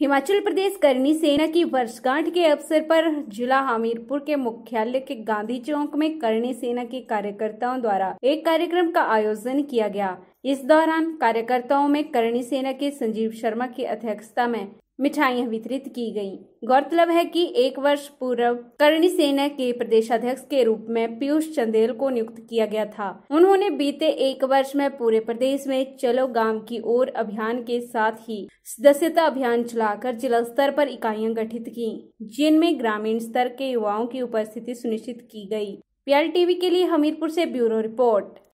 हिमाचल प्रदेश करनी सेना की वर्षगांठ के अवसर पर जिला हमीरपुर के मुख्यालय के गांधी चौक में करनी सेना के कार्यकर्ताओं द्वारा एक कार्यक्रम का आयोजन किया गया इस दौरान कार्यकर्ताओं में करणी सेना के संजीव शर्मा की अध्यक्षता में मिठाइयां वितरित की गईं। गौरतलब है कि एक वर्ष पूर्व करणी सेना के प्रदेशाध्यक्ष के रूप में पीयूष चंदेल को नियुक्त किया गया था उन्होंने बीते एक वर्ष में पूरे प्रदेश में चलो गांव की ओर अभियान के साथ ही सदस्यता अभियान चलाकर जिला स्तर पर इकाइयां गठित की जिनमें ग्रामीण स्तर के युवाओं की उपस्थिति सुनिश्चित की गयी पी टीवी के लिए हमीरपुर ऐसी ब्यूरो रिपोर्ट